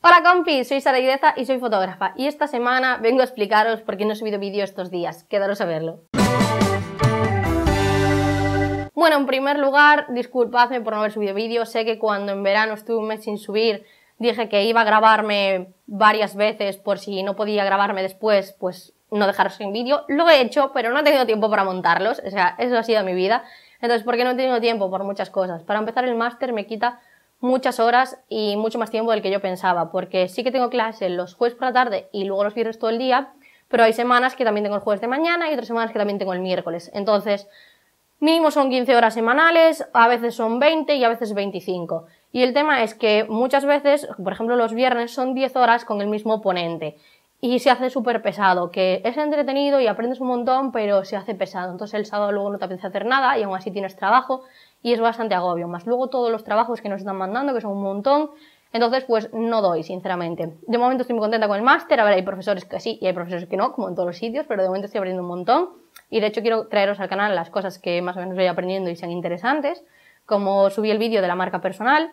Hola compis, soy Sara Ideza y soy fotógrafa y esta semana vengo a explicaros por qué no he subido vídeo estos días. Quedaros a verlo. Bueno, en primer lugar, disculpadme por no haber subido vídeo. Sé que cuando en verano estuve un mes sin subir, dije que iba a grabarme varias veces por si no podía grabarme después, pues no dejaros sin vídeo. Lo he hecho, pero no he tenido tiempo para montarlos. O sea, eso ha sido mi vida. Entonces, ¿por qué no he tenido tiempo? Por muchas cosas. Para empezar, el máster me quita muchas horas y mucho más tiempo del que yo pensaba, porque sí que tengo clase los jueves por la tarde y luego los viernes todo el día, pero hay semanas que también tengo el jueves de mañana y otras semanas que también tengo el miércoles. Entonces, mínimo son 15 horas semanales, a veces son 20 y a veces 25. Y el tema es que muchas veces, por ejemplo los viernes, son 10 horas con el mismo ponente. Y se hace súper pesado, que es entretenido y aprendes un montón, pero se hace pesado. Entonces el sábado luego no te apetece hacer nada y aún así tienes trabajo y es bastante agobio, más luego todos los trabajos que nos están mandando, que son un montón, entonces pues no doy, sinceramente. De momento estoy muy contenta con el máster, a ver, hay profesores que sí y hay profesores que no, como en todos los sitios, pero de momento estoy aprendiendo un montón y de hecho quiero traeros al canal las cosas que más o menos voy aprendiendo y sean interesantes, como subí el vídeo de la marca personal,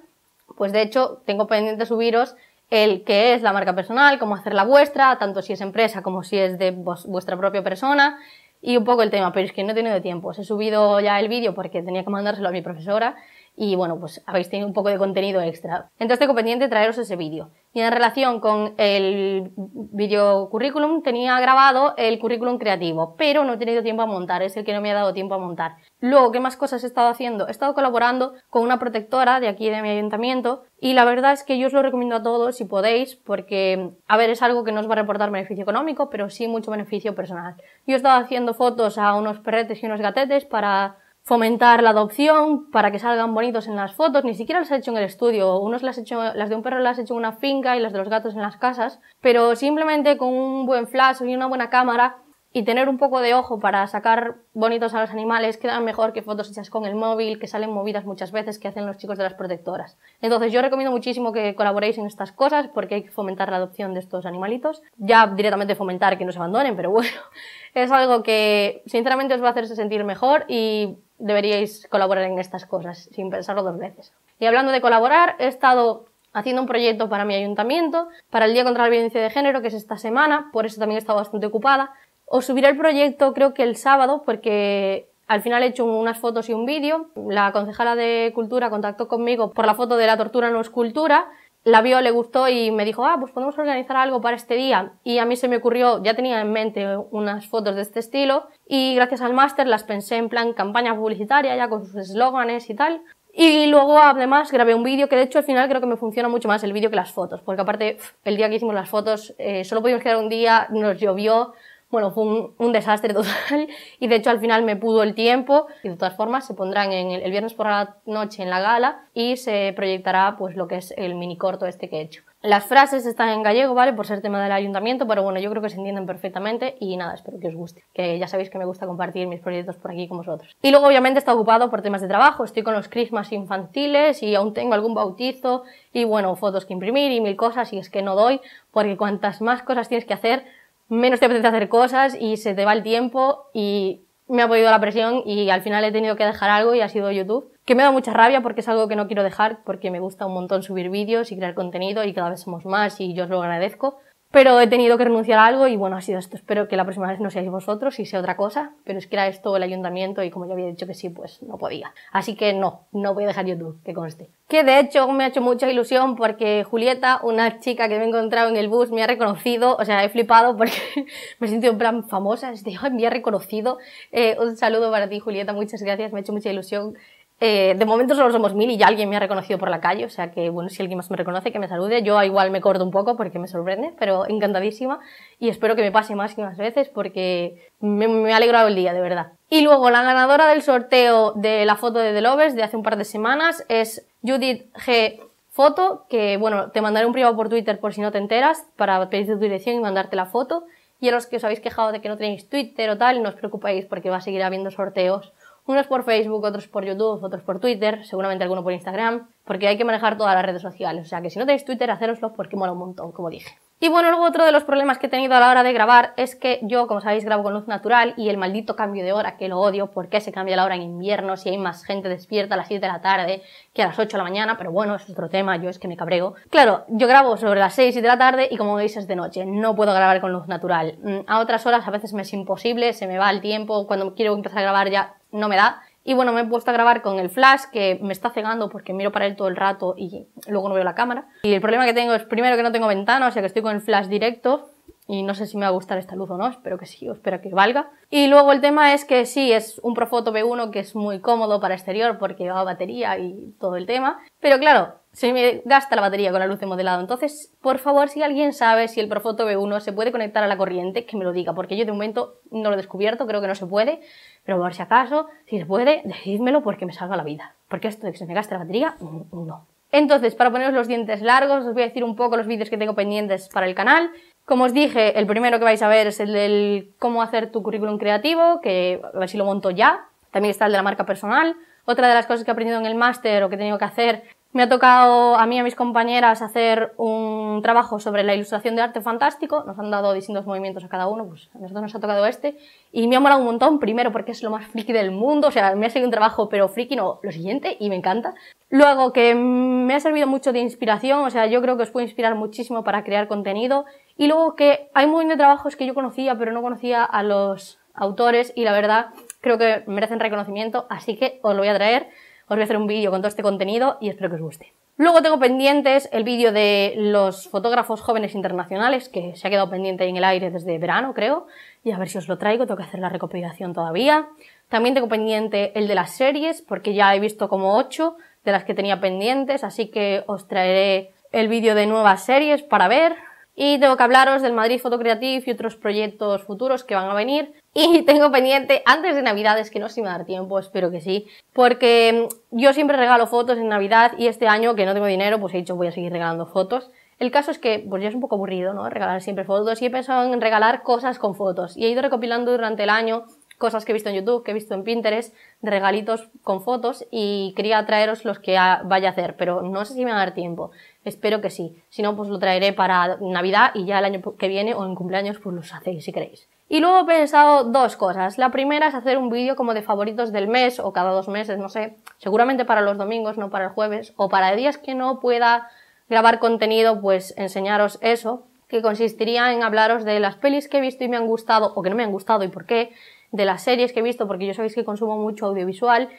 pues de hecho tengo pendiente subiros el que es la marca personal, cómo hacer la vuestra, tanto si es empresa como si es de vuestra propia persona, y un poco el tema, pero es que no he tenido tiempo. Os he subido ya el vídeo porque tenía que mandárselo a mi profesora y bueno, pues habéis tenido un poco de contenido extra. Entonces tengo pendiente traeros ese vídeo. Y en relación con el vídeo currículum, tenía grabado el currículum creativo, pero no he tenido tiempo a montar, es el que no me ha dado tiempo a montar. Luego, ¿qué más cosas he estado haciendo? He estado colaborando con una protectora de aquí de mi ayuntamiento y la verdad es que yo os lo recomiendo a todos si podéis porque, a ver, es algo que no os va a reportar beneficio económico, pero sí mucho beneficio personal. Yo he estado haciendo fotos a unos perretes y unos gatetes para fomentar la adopción para que salgan bonitos en las fotos, ni siquiera las he hecho en el estudio, unos las he hecho, las de un perro las he hecho en una finca y las de los gatos en las casas, pero simplemente con un buen flash y una buena cámara y tener un poco de ojo para sacar bonitos a los animales quedan mejor que fotos hechas con el móvil, que salen movidas muchas veces que hacen los chicos de las protectoras. Entonces yo recomiendo muchísimo que colaboréis en estas cosas porque hay que fomentar la adopción de estos animalitos. Ya directamente fomentar que no se abandonen, pero bueno, es algo que sinceramente os va a hacerse sentir mejor y deberíais colaborar en estas cosas sin pensarlo dos veces. Y hablando de colaborar, he estado haciendo un proyecto para mi ayuntamiento, para el Día contra la Violencia de Género, que es esta semana, por eso también he estado bastante ocupada. Os subiré el proyecto creo que el sábado porque al final he hecho unas fotos y un vídeo. La concejala de cultura contactó conmigo por la foto de la tortura no es cultura. La vio, le gustó y me dijo, ah, pues podemos organizar algo para este día. Y a mí se me ocurrió, ya tenía en mente unas fotos de este estilo y gracias al máster las pensé en plan campaña publicitaria ya con sus eslóganes y tal. Y luego además grabé un vídeo que de hecho al final creo que me funciona mucho más el vídeo que las fotos, porque aparte el día que hicimos las fotos eh, solo pudimos quedar un día, nos llovió, bueno, fue un, desastre total y de hecho al final me pudo el tiempo y de todas formas se pondrán en el, viernes por la noche en la gala y se proyectará pues lo que es el mini corto este que he hecho. Las frases están en gallego, ¿vale? Por ser tema del ayuntamiento, pero bueno, yo creo que se entienden perfectamente y nada, espero que os guste. Que ya sabéis que me gusta compartir mis proyectos por aquí con vosotros. Y luego obviamente está ocupado por temas de trabajo, estoy con los crismas infantiles y aún tengo algún bautizo y bueno, fotos que imprimir y mil cosas y es que no doy porque cuantas más cosas tienes que hacer, menos te apetece hacer cosas y se te va el tiempo y me ha podido la presión y al final he tenido que dejar algo y ha sido YouTube, que me da mucha rabia porque es algo que no quiero dejar porque me gusta un montón subir vídeos y crear contenido y cada vez somos más y yo os lo agradezco, pero he tenido que renunciar a algo y bueno, ha sido esto. Espero que la próxima vez no seáis vosotros y sea otra cosa, pero es que era esto el ayuntamiento y como yo había dicho que sí, pues no podía. Así que no, no voy a dejar YouTube, que conste. Que de hecho me ha hecho mucha ilusión porque Julieta, una chica que me he encontrado en el bus, me ha reconocido, o sea, he flipado porque me he sentido en plan famosa, es me ha reconocido. Eh, un saludo para ti, Julieta, muchas gracias, me ha hecho mucha ilusión eh, de momento solo somos mil y ya alguien me ha reconocido por la calle, o sea que, bueno, si alguien más me reconoce, que me salude. Yo igual me corto un poco porque me sorprende, pero encantadísima y espero que me pase más y más veces porque me, me ha alegrado el día, de verdad. Y luego la ganadora del sorteo de la foto de The de hace un par de semanas es Judith G. Foto, que bueno, te mandaré un privado por Twitter por si no te enteras para pedirte tu dirección y mandarte la foto. Y a los que os habéis quejado de que no tenéis Twitter o tal, no os preocupéis porque va a seguir habiendo sorteos unos por Facebook, otros por YouTube, otros por Twitter, seguramente alguno por Instagram, porque hay que manejar todas las redes sociales. O sea que si no tenéis Twitter, hacéroslo porque mola un montón, como dije. Y bueno, luego otro de los problemas que he tenido a la hora de grabar es que yo, como sabéis, grabo con luz natural y el maldito cambio de hora, que lo odio, porque se cambia la hora en invierno si hay más gente despierta a las 7 de la tarde que a las 8 de la mañana, pero bueno, es otro tema, yo es que me cabrego. Claro, yo grabo sobre las 6 de la tarde y como veis es de noche, no puedo grabar con luz natural. Mm, a otras horas a veces me es imposible, se me va el tiempo, cuando quiero empezar a grabar ya no me da. Y bueno, me he puesto a grabar con el flash que me está cegando porque miro para él todo el rato y luego no veo la cámara. Y el problema que tengo es primero que no tengo ventana, o sea que estoy con el flash directo y no sé si me va a gustar esta luz o no, espero que sí, espero que valga. Y luego el tema es que sí, es un Profoto b 1 que es muy cómodo para exterior porque a batería y todo el tema, pero claro, se me gasta la batería con la luz de modelado. Entonces, por favor, si alguien sabe si el Profoto B1 se puede conectar a la corriente, que me lo diga, porque yo de momento no lo he descubierto, creo que no se puede, pero por si acaso, si se puede, decídmelo porque me salva la vida. Porque esto de que se me gaste la batería, mm, no. Entonces, para poneros los dientes largos, os voy a decir un poco los vídeos que tengo pendientes para el canal. Como os dije, el primero que vais a ver es el del cómo hacer tu currículum creativo, que a ver si lo monto ya. También está el de la marca personal. Otra de las cosas que he aprendido en el máster o que he tenido que hacer me ha tocado a mí y a mis compañeras hacer un trabajo sobre la ilustración de arte fantástico. Nos han dado distintos movimientos a cada uno, pues a nosotros nos ha tocado este. Y me ha molado un montón, primero porque es lo más friki del mundo, o sea, me ha sido un trabajo, pero friki no, lo siguiente, y me encanta. Luego, que me ha servido mucho de inspiración, o sea, yo creo que os puede inspirar muchísimo para crear contenido. Y luego que hay un montón de trabajos que yo conocía, pero no conocía a los autores, y la verdad, creo que merecen reconocimiento, así que os lo voy a traer. Os voy a hacer un vídeo con todo este contenido y espero que os guste. Luego tengo pendientes el vídeo de los fotógrafos jóvenes internacionales, que se ha quedado pendiente en el aire desde verano, creo, y a ver si os lo traigo, tengo que hacer la recopilación todavía. También tengo pendiente el de las series, porque ya he visto como 8 de las que tenía pendientes, así que os traeré el vídeo de nuevas series para ver, y tengo que hablaros del Madrid Photo Creative y otros proyectos futuros que van a venir. Y tengo pendiente antes de Navidades, que no sé si me va a dar tiempo, espero que sí, porque mm, yo siempre regalo fotos en Navidad y este año que no tengo dinero, pues he dicho voy a seguir regalando fotos. El caso es que, pues ya es un poco aburrido, ¿no? Regalar siempre fotos y he pensado en regalar cosas con fotos. Y he ido recopilando durante el año cosas que he visto en YouTube, que he visto en Pinterest, de regalitos con fotos y quería traeros los que vaya a hacer, pero no sé si me va a dar tiempo. Espero que sí. Si no, pues lo traeré para Navidad y ya el año que viene o en cumpleaños pues los hacéis si queréis. Y luego he pensado dos cosas. La primera es hacer un vídeo como de favoritos del mes o cada dos meses, no sé. Seguramente para los domingos, no para el jueves. O para días que no pueda grabar contenido, pues enseñaros eso. Que consistiría en hablaros de las pelis que he visto y me han gustado o que no me han gustado y por qué. De las series que he visto, porque yo sabéis que consumo mucho audiovisual.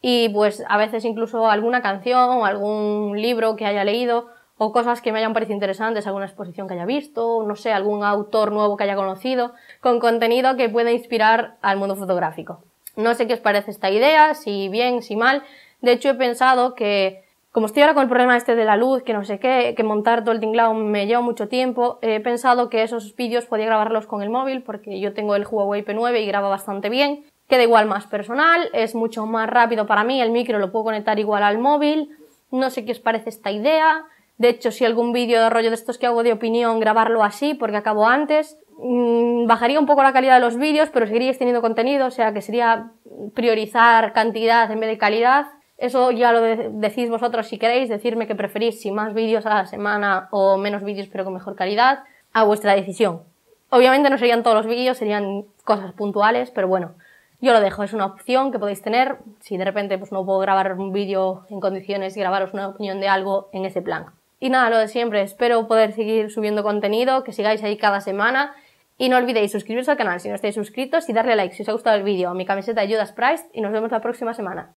Y pues a veces incluso alguna canción o algún libro que haya leído o cosas que me hayan parecido interesantes, alguna exposición que haya visto, no sé, algún autor nuevo que haya conocido, con contenido que pueda inspirar al mundo fotográfico. No sé qué os parece esta idea, si bien, si mal. De hecho, he pensado que, como estoy ahora con el problema este de la luz, que no sé qué, que montar todo el tinglao me lleva mucho tiempo, he pensado que esos vídeos podía grabarlos con el móvil, porque yo tengo el Huawei P9 y graba bastante bien. Queda igual más personal, es mucho más rápido para mí, el micro lo puedo conectar igual al móvil. No sé qué os parece esta idea de hecho, si algún vídeo de rollo de estos que hago de opinión, grabarlo así, porque acabo antes, mm, bajaría un poco la calidad de los vídeos, pero seguiríais teniendo contenido, o sea que sería priorizar cantidad en vez de calidad. Eso ya lo decís vosotros si queréis, decirme que preferís si más vídeos a la semana o menos vídeos pero con mejor calidad, a vuestra decisión. Obviamente no serían todos los vídeos, serían cosas puntuales, pero bueno, yo lo dejo, es una opción que podéis tener si de repente pues, no puedo grabar un vídeo en condiciones y grabaros una opinión de algo en ese plan. Y nada, lo de siempre, espero poder seguir subiendo contenido, que sigáis ahí cada semana. Y no olvidéis suscribiros al canal si no estáis suscritos y darle like si os ha gustado el vídeo. Mi camiseta de ayudas Price y nos vemos la próxima semana.